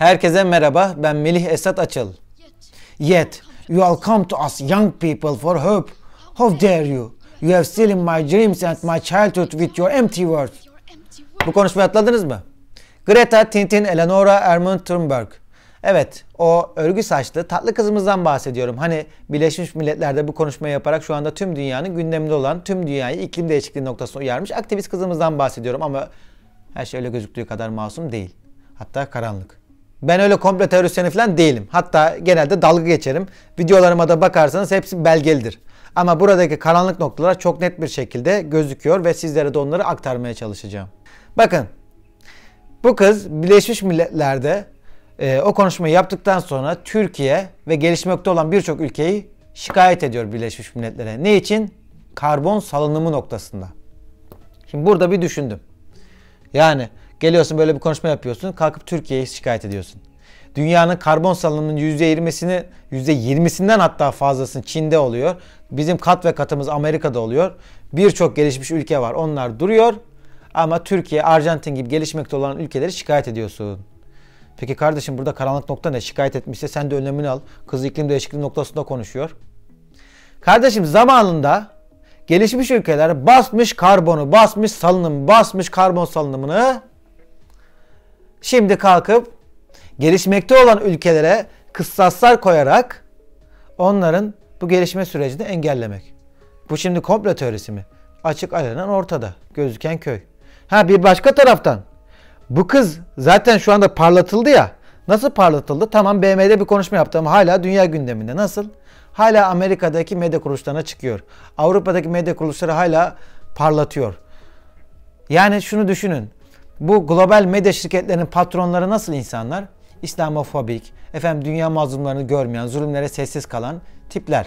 Herkese merhaba. Ben Melih Esat Açıl. Yet, you all come to us young people for hope. How dare you? You have stolen my dreams and my childhood with your empty words. Bu konuşmayı atladınız mı? Greta, Tintin, Eleonora, Erman Thunberg. Evet, o örgü saçlı tatlı kızımızdan bahsediyorum. Hani Birleşmiş Milletler'de bu konuşmayı yaparak şu anda tüm dünyanın gündeminde olan tüm dünyayı iklim değişikliği noktasına uyarmış aktivist kızımızdan bahsediyorum ama her şey öyle gözüktüğü kadar masum değil. Hatta karanlık. Ben öyle komple teorisyeni falan değilim. Hatta genelde dalga geçerim. Videolarıma da bakarsanız hepsi belgelidir. Ama buradaki karanlık noktalar çok net bir şekilde gözüküyor ve sizlere de onları aktarmaya çalışacağım. Bakın bu kız Birleşmiş Milletler'de e, o konuşmayı yaptıktan sonra Türkiye ve gelişmekte olan birçok ülkeyi şikayet ediyor Birleşmiş Milletler'e. Ne için? Karbon salınımı noktasında. Şimdi burada bir düşündüm. Yani Geliyorsun böyle bir konuşma yapıyorsun. Kalkıp Türkiye'yi şikayet ediyorsun. Dünyanın karbon salınımının %20'sini %20'sinden hatta fazlasını Çin'de oluyor. Bizim kat ve katımız Amerika'da oluyor. Birçok gelişmiş ülke var. Onlar duruyor. Ama Türkiye, Arjantin gibi gelişmekte olan ülkeleri şikayet ediyorsun. Peki kardeşim burada karanlık nokta ne? Şikayet etmişse sen de önlemini al. Kız iklim değişikliği noktasında konuşuyor. Kardeşim zamanında gelişmiş ülkeler basmış karbonu, basmış salınım, basmış karbon salınımını Şimdi kalkıp gelişmekte olan ülkelere kıssaslar koyarak onların bu gelişme sürecini engellemek. Bu şimdi komple teorisi mi? Açık alenen ortada. Gözüken köy. Ha bir başka taraftan bu kız zaten şu anda parlatıldı ya. Nasıl parlatıldı? Tamam BM'de bir konuşma yaptım. Hala dünya gündeminde. Nasıl? Hala Amerika'daki medya kuruluşlarına çıkıyor. Avrupa'daki medya kuruluşları hala parlatıyor. Yani şunu düşünün bu global medya şirketlerinin patronları nasıl insanlar? İslamofobik, efendim dünya mazlumlarını görmeyen, zulümlere sessiz kalan tipler.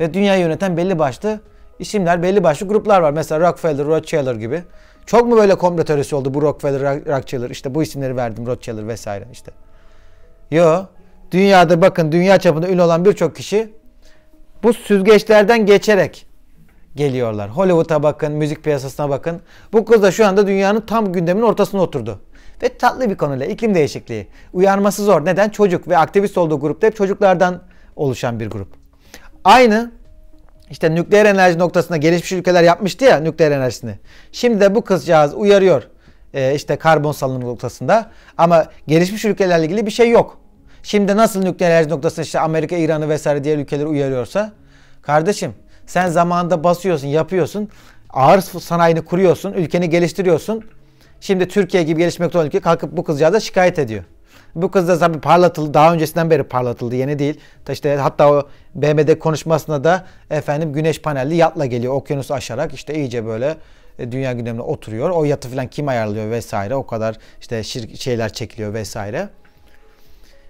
Ve dünyayı yöneten belli başlı isimler, belli başlı gruplar var. Mesela Rockefeller, Rothschild gibi. Çok mu böyle komplo teorisi oldu bu Rockefeller, Rothschild, işte bu isimleri verdim Rothschild vesaire işte. Yo. Dünyada bakın dünya çapında ün olan birçok kişi bu süzgeçlerden geçerek geliyorlar. Hollywood'a bakın, müzik piyasasına bakın. Bu kız da şu anda dünyanın tam gündemin ortasına oturdu. Ve tatlı bir konuyla iklim değişikliği. Uyarması zor. Neden? Çocuk ve aktivist olduğu grupta hep çocuklardan oluşan bir grup. Aynı işte nükleer enerji noktasında gelişmiş ülkeler yapmıştı ya nükleer enerjisini. Şimdi de bu kızcağız uyarıyor e, işte karbon salınımı noktasında. Ama gelişmiş ülkelerle ilgili bir şey yok. Şimdi nasıl nükleer enerji noktasında işte Amerika, İran'ı vesaire diğer ülkeleri uyarıyorsa. Kardeşim sen zamanında basıyorsun, yapıyorsun. Ağır sanayini kuruyorsun, ülkeni geliştiriyorsun. Şimdi Türkiye gibi gelişmekte olan ülke kalkıp bu kızcağıza şikayet ediyor. Bu kız da tabii parlatıldı. Daha öncesinden beri parlatıldı. Yeni değil. İşte hatta o BM'de konuşmasına da efendim güneş panelli yatla geliyor. Okyanusu aşarak işte iyice böyle e, dünya gündemine oturuyor. O yatı falan kim ayarlıyor vesaire. O kadar işte şeyler çekiliyor vesaire.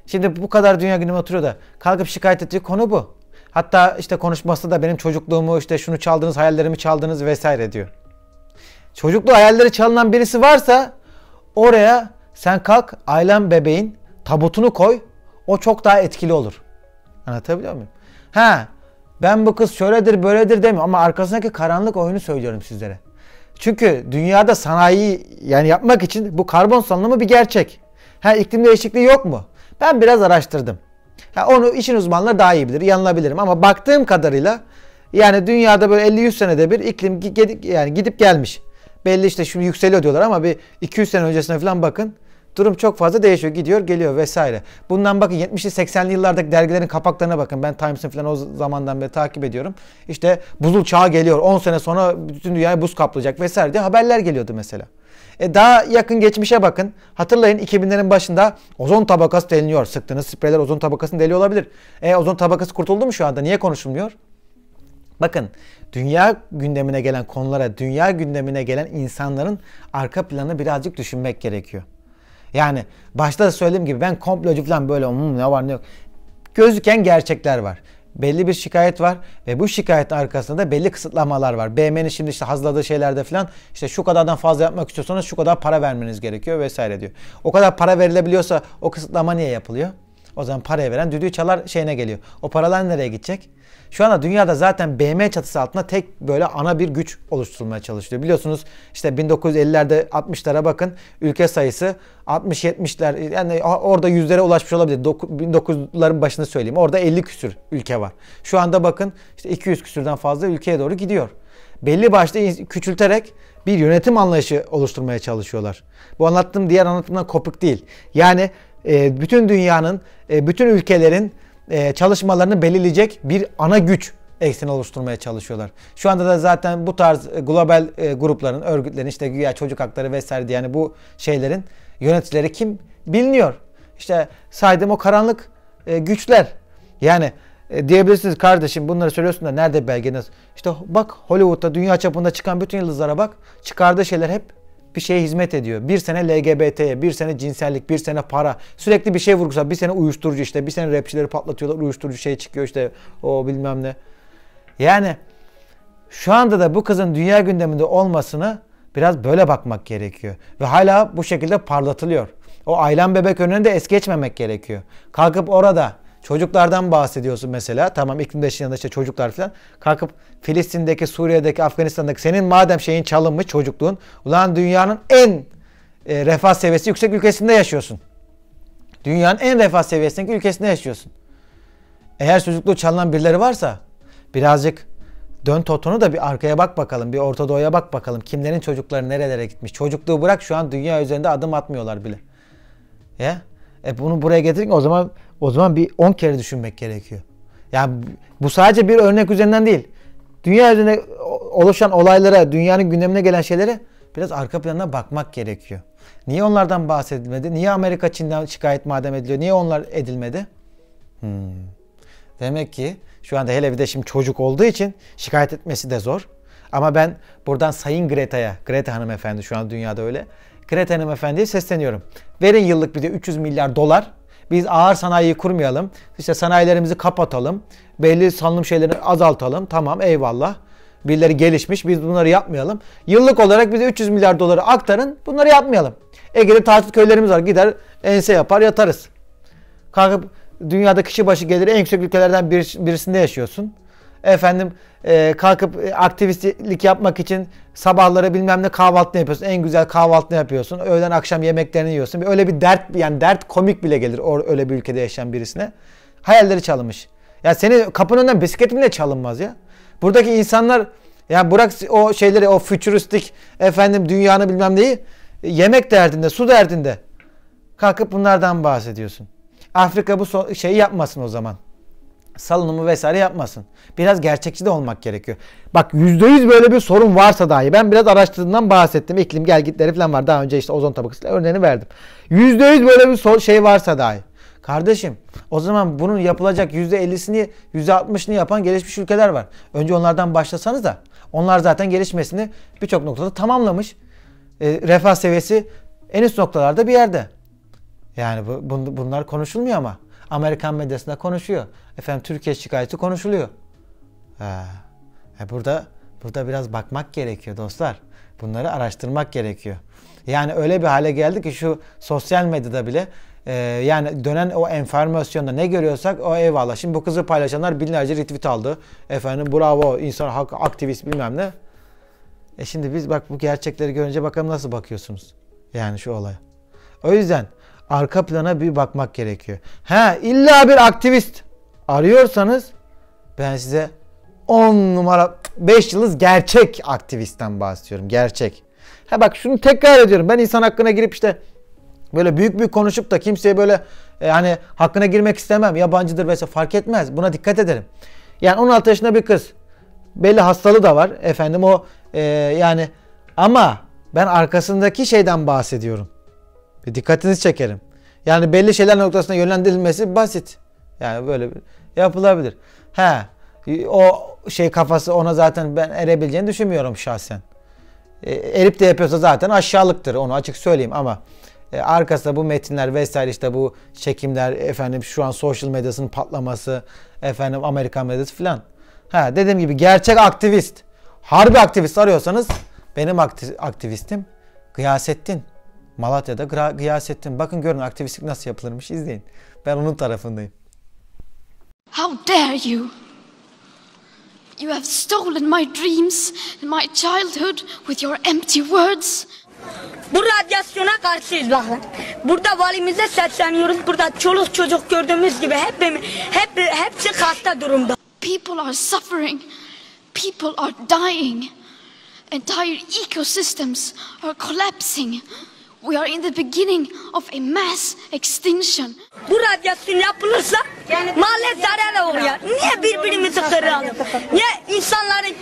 Şimdi bu kadar dünya gündemine oturuyor da kalkıp şikayet ettiği konu bu. Hatta işte konuşması da benim çocukluğumu işte şunu çaldınız hayallerimi çaldınız vesaire diyor. Çocukluğu hayalleri çalınan birisi varsa oraya sen kalk ailen bebeğin tabutunu koy o çok daha etkili olur. Anlatabiliyor muyum? Ha ben bu kız şöyledir böyledir demiyorum ama arkasındaki karanlık oyunu söylüyorum sizlere. Çünkü dünyada sanayi yani yapmak için bu karbon salınımı bir gerçek. Ha iklim değişikliği yok mu? Ben biraz araştırdım. Ya onu işin uzmanları daha iyi bilir. Yanılabilirim ama baktığım kadarıyla yani dünyada böyle 50-100 senede bir iklim yani gidip gelmiş. Belli işte şimdi yükseliyor diyorlar ama bir 200 sene öncesine falan bakın. Durum çok fazla değişiyor. Gidiyor geliyor vesaire. Bundan bakın 70'li 80'li yıllardaki dergilerin kapaklarına bakın. Ben Times'ın falan o zamandan beri takip ediyorum. İşte buzul çağı geliyor. 10 sene sonra bütün dünyayı buz kaplayacak vesaire diye haberler geliyordu mesela. E daha yakın geçmişe bakın. Hatırlayın 2000'lerin başında ozon tabakası deliniyor. Sıktığınız spreyler ozon tabakasını deliyor olabilir. E ozon tabakası kurtuldu mu şu anda? Niye konuşulmuyor? Bakın dünya gündemine gelen konulara, dünya gündemine gelen insanların arka planını birazcık düşünmek gerekiyor. Yani başta da söylediğim gibi ben komplocu falan böyle hmm, ne var ne yok. Gözüken gerçekler var belli bir şikayet var ve bu şikayetin arkasında da belli kısıtlamalar var. BM'nin şimdi işte hazırladığı şeylerde falan işte şu kadardan fazla yapmak istiyorsanız şu kadar para vermeniz gerekiyor vesaire diyor. O kadar para verilebiliyorsa o kısıtlama niye yapılıyor? O zaman parayı veren düdüğü çalar şeyine geliyor. O paralar nereye gidecek? Şu anda dünyada zaten BM çatısı altında tek böyle ana bir güç oluşturulmaya çalışılıyor. Biliyorsunuz işte 1950'lerde 60'lara bakın ülke sayısı 60-70'ler yani orada yüzlere ulaşmış olabilir. 1900'ların başını söyleyeyim. Orada 50 küsür ülke var. Şu anda bakın işte 200 küsürden fazla ülkeye doğru gidiyor belli başta küçülterek bir yönetim anlayışı oluşturmaya çalışıyorlar. Bu anlattığım diğer anlatımdan kopuk değil. Yani e, bütün dünyanın, e, bütün ülkelerin e, çalışmalarını belirleyecek bir ana güç ekseni oluşturmaya çalışıyorlar. Şu anda da zaten bu tarz e, global e, grupların, örgütlerin işte güya çocuk hakları vesaire diye yani bu şeylerin yöneticileri kim biliniyor. İşte saydığım o karanlık güçler. Yani diyebilirsiniz kardeşim bunları söylüyorsun da nerede belgeniz? İşte bak Hollywood'da dünya çapında çıkan bütün yıldızlara bak. Çıkardığı şeyler hep bir şeye hizmet ediyor. Bir sene LGBT'ye, bir sene cinsellik, bir sene para. Sürekli bir şey vurgusu, bir sene uyuşturucu işte, bir sene rapçileri patlatıyorlar, uyuşturucu şey çıkıyor işte o bilmem ne. Yani şu anda da bu kızın dünya gündeminde olmasını biraz böyle bakmak gerekiyor. Ve hala bu şekilde parlatılıyor. O ailen bebek önünde es geçmemek gerekiyor. Kalkıp orada Çocuklardan bahsediyorsun mesela. Tamam iklim değişikliğinde işte çocuklar falan. Kalkıp Filistin'deki, Suriye'deki, Afganistan'daki senin madem şeyin çalınmış çocukluğun. Ulan dünyanın en e, refah seviyesi yüksek ülkesinde yaşıyorsun. Dünyanın en refah seviyesindeki ülkesinde yaşıyorsun. Eğer çocukluğu çalınan birileri varsa birazcık dön totonu da bir arkaya bak bakalım. Bir Orta Doğu'ya bak bakalım. Kimlerin çocukları nerelere gitmiş. Çocukluğu bırak şu an dünya üzerinde adım atmıyorlar bile. Ya? Yeah? E bunu buraya getirin o zaman o zaman bir 10 kere düşünmek gerekiyor. Yani bu sadece bir örnek üzerinden değil. Dünya üzerinde oluşan olaylara, dünyanın gündemine gelen şeylere biraz arka planına bakmak gerekiyor. Niye onlardan bahsedilmedi? Niye Amerika Çin'den şikayet madem ediliyor? Niye onlar edilmedi? Hmm. Demek ki şu anda hele bir de şimdi çocuk olduğu için şikayet etmesi de zor. Ama ben buradan Sayın Greta'ya, Greta hanımefendi şu an dünyada öyle. Hanım Hanımefendi'ye sesleniyorum. Verin yıllık bize 300 milyar dolar. Biz ağır sanayiyi kurmayalım. İşte sanayilerimizi kapatalım. Belli salınım şeylerini azaltalım. Tamam eyvallah. Birileri gelişmiş. Biz bunları yapmayalım. Yıllık olarak bize 300 milyar doları aktarın. Bunları yapmayalım. Ege'de tatil köylerimiz var. Gider ense yapar yatarız. Kalkıp dünyada kişi başı geliri en yüksek ülkelerden birisinde yaşıyorsun. Efendim e, kalkıp e, aktivistlik yapmak için sabahları bilmem ne kahvaltı yapıyorsun. En güzel kahvaltını yapıyorsun. Öğlen akşam yemeklerini yiyorsun. Öyle bir dert yani dert komik bile gelir or, öyle bir ülkede yaşayan birisine. Hayalleri çalınmış. Ya seni kapının önünden bisiklet bile çalınmaz ya. Buradaki insanlar yani bırak o şeyleri o futuristik efendim dünyanı bilmem neyi yemek derdinde, su derdinde. Kalkıp bunlardan bahsediyorsun. Afrika bu şeyi yapmasın o zaman salınımı vesaire yapmasın. Biraz gerçekçi de olmak gerekiyor. Bak %100 böyle bir sorun varsa dahi ben biraz araştırdığımdan bahsettim. İklim gelgitleri falan var. Daha önce işte ozon tabakasıyla örneğini verdim. %100 böyle bir şey varsa dahi. Kardeşim o zaman bunun yapılacak %50'sini %60'ını yapan gelişmiş ülkeler var. Önce onlardan başlasanız da onlar zaten gelişmesini birçok noktada tamamlamış. E, refah seviyesi en üst noktalarda bir yerde. Yani bu, bunlar konuşulmuyor ama Amerikan medyasında konuşuyor. Efendim Türkiye şikayeti konuşuluyor. Ha. E, burada burada biraz bakmak gerekiyor dostlar. Bunları araştırmak gerekiyor. Yani öyle bir hale geldi ki şu sosyal medyada bile e, yani dönen o enformasyonda ne görüyorsak o eyvallah. Şimdi bu kızı paylaşanlar binlerce retweet aldı. Efendim bravo insan hak aktivist bilmem ne. E şimdi biz bak bu gerçekleri görünce bakalım nasıl bakıyorsunuz. Yani şu olaya. O yüzden arka plana bir bakmak gerekiyor. He illa bir aktivist arıyorsanız ben size 10 numara 5 yıldız gerçek aktivistten bahsediyorum. Gerçek. Ha bak şunu tekrar ediyorum. Ben insan hakkına girip işte böyle büyük büyük konuşup da kimseye böyle yani e, hakkına girmek istemem. Yabancıdır vesaire fark etmez. Buna dikkat edelim. Yani 16 yaşında bir kız. Belli hastalığı da var. Efendim o e, yani ama ben arkasındaki şeyden bahsediyorum. Bir dikkatinizi çekerim. Yani belli şeyler noktasına yönlendirilmesi basit. Yani böyle bir yapılabilir. He o şey kafası ona zaten ben erebileceğini düşünmüyorum şahsen. E, erip de yapıyorsa zaten aşağılıktır onu açık söyleyeyim ama e, arkasında bu metinler vesaire işte bu çekimler efendim şu an social medyasının patlaması efendim Amerikan medyası filan. Ha dediğim gibi gerçek aktivist, harbi aktivist arıyorsanız benim aktivistim Gıyasettin. Malatya'da Gıyasettin. Bakın görün aktivistlik nasıl yapılırmış izleyin. Ben onun tarafındayım. How dare you? You have stolen my dreams and my childhood with your empty words. Bu radyasyona karşıyız bakın. Burada valimize sesleniyoruz. Burada çoluk çocuk gördüğümüz gibi hep, hep, hepsi hasta durumda. People are suffering. People are dying. Entire ecosystems are collapsing. We are in the beginning of a mass extinction. Bu radyasyon yapılırsa yani mahalle zarara uğrar. Niye birbirimizi kıralım? Niye insanların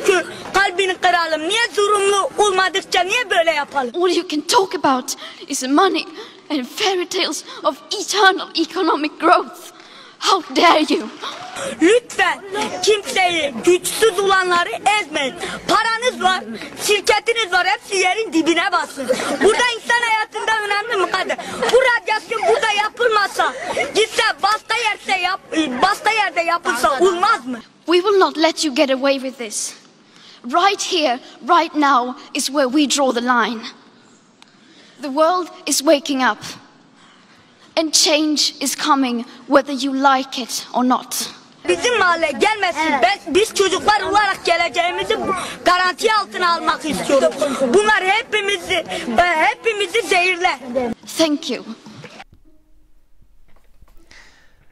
kalbini kıralım? Niye zorunlu olmadıkça niye böyle yapalım? All you can talk about is money and fairy tales of eternal economic growth. How dare you? Lütfen kimseyi güçsüz olanları ezmeyin. Paranız var, şirketiniz var hepsi yerin dibine basın. Burada insan hayatında önemli mi kadar? Bu radyasyon burada yapılmasa, gitse başka yerde, yap, başka yerde yapılsa olmaz mı? We will not let you get away with this. Right here, right now is where we draw the line. The world is waking up. And change is coming whether you like it or not. Bizim mahalle gelmesin. Evet. Ben, biz çocuklar olarak geleceğimizi garanti altına almak istiyoruz. Bunlar hepimizi hepimizi zehirler. Thank you.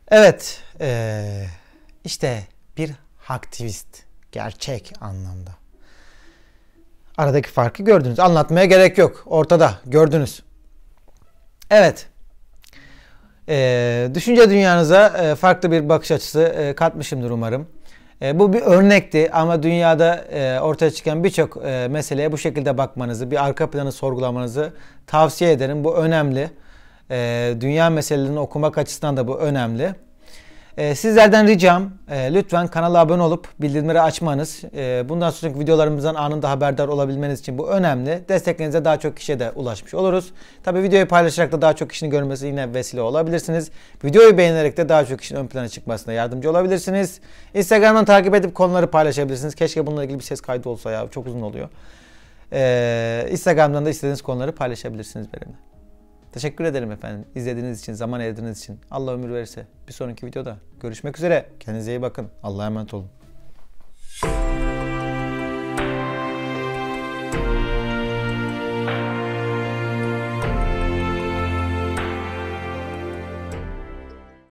Evet, ee, işte bir aktivist gerçek anlamda. Aradaki farkı gördünüz. Anlatmaya gerek yok. Ortada gördünüz. Evet e, düşünce dünyanıza e, farklı bir bakış açısı e, katmışımdır umarım. E, bu bir örnekti ama dünyada e, ortaya çıkan birçok e, meseleye bu şekilde bakmanızı, bir arka planı sorgulamanızı tavsiye ederim. Bu önemli. E, dünya meselelerini okumak açısından da bu önemli. Ee, sizlerden ricam e, lütfen kanala abone olup bildirimleri açmanız, ee, bundan sonraki videolarımızdan anında haberdar olabilmeniz için bu önemli. Desteklerinize daha çok kişiye de ulaşmış oluruz. Tabi videoyu paylaşarak da daha çok kişinin görmesi yine vesile olabilirsiniz. Videoyu beğenerek de daha çok kişinin ön plana çıkmasına yardımcı olabilirsiniz. Instagram'dan takip edip konuları paylaşabilirsiniz. Keşke bununla ilgili bir ses kaydı olsa ya çok uzun oluyor. Ee, Instagram'dan da istediğiniz konuları paylaşabilirsiniz benimle. Teşekkür ederim efendim izlediğiniz için, zaman ayırdığınız için. Allah ömür verirse bir sonraki videoda görüşmek üzere. Kendinize iyi bakın. Allah'a emanet olun.